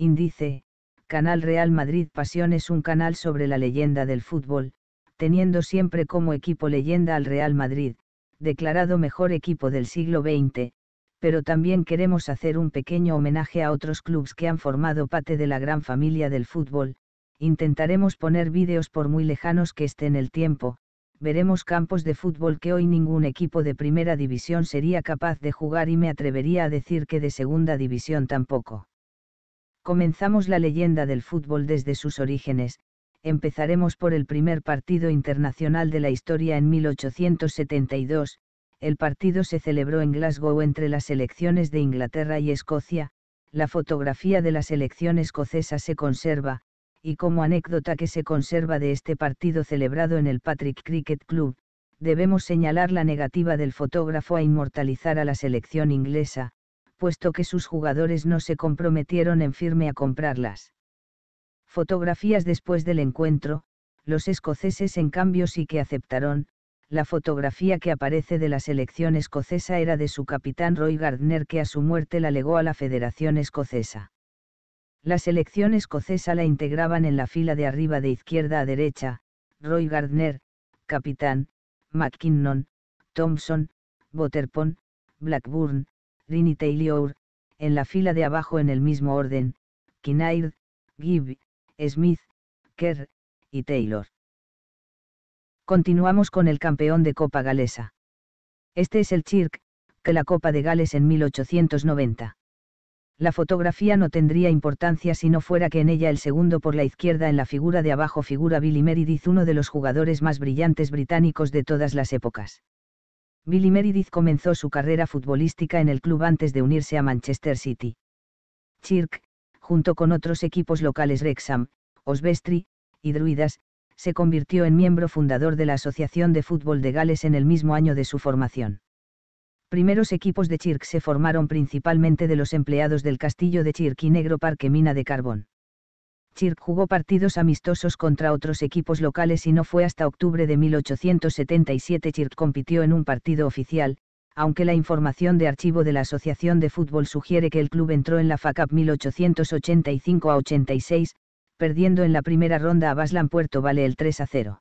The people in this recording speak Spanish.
Índice, Canal Real Madrid Pasión es un canal sobre la leyenda del fútbol, teniendo siempre como equipo leyenda al Real Madrid, declarado mejor equipo del siglo XX, pero también queremos hacer un pequeño homenaje a otros clubes que han formado parte de la gran familia del fútbol, intentaremos poner vídeos por muy lejanos que estén el tiempo, veremos campos de fútbol que hoy ningún equipo de primera división sería capaz de jugar y me atrevería a decir que de segunda división tampoco. Comenzamos la leyenda del fútbol desde sus orígenes, empezaremos por el primer partido internacional de la historia en 1872, el partido se celebró en Glasgow entre las selecciones de Inglaterra y Escocia, la fotografía de la selección escocesa se conserva, y como anécdota que se conserva de este partido celebrado en el Patrick Cricket Club, debemos señalar la negativa del fotógrafo a inmortalizar a la selección inglesa, puesto que sus jugadores no se comprometieron en firme a comprarlas. Fotografías después del encuentro, los escoceses en cambio sí que aceptaron, la fotografía que aparece de la selección escocesa era de su capitán Roy Gardner que a su muerte la legó a la Federación Escocesa. La selección escocesa la integraban en la fila de arriba de izquierda a derecha, Roy Gardner, capitán, McKinnon, Thompson, Butterpon, Blackburn, Rini Taylor, en la fila de abajo en el mismo orden, Kinnaird, Gibb, Smith, Kerr, y Taylor. Continuamos con el campeón de Copa Galesa. Este es el Chirk, que la Copa de Gales en 1890. La fotografía no tendría importancia si no fuera que en ella el segundo por la izquierda en la figura de abajo figura Billy Meredith, uno de los jugadores más brillantes británicos de todas las épocas. Billy Meredith comenzó su carrera futbolística en el club antes de unirse a Manchester City. Chirk, junto con otros equipos locales Rexham, Osvestri, y Druidas, se convirtió en miembro fundador de la Asociación de Fútbol de Gales en el mismo año de su formación. Primeros equipos de Chirk se formaron principalmente de los empleados del castillo de Chirk y Negro Parque Mina de Carbón. Chirk jugó partidos amistosos contra otros equipos locales y no fue hasta octubre de 1877 Chirk compitió en un partido oficial, aunque la información de archivo de la Asociación de Fútbol sugiere que el club entró en la FACAP 1885 a 86, perdiendo en la primera ronda a Baslan Puerto Vale el 3 a 0.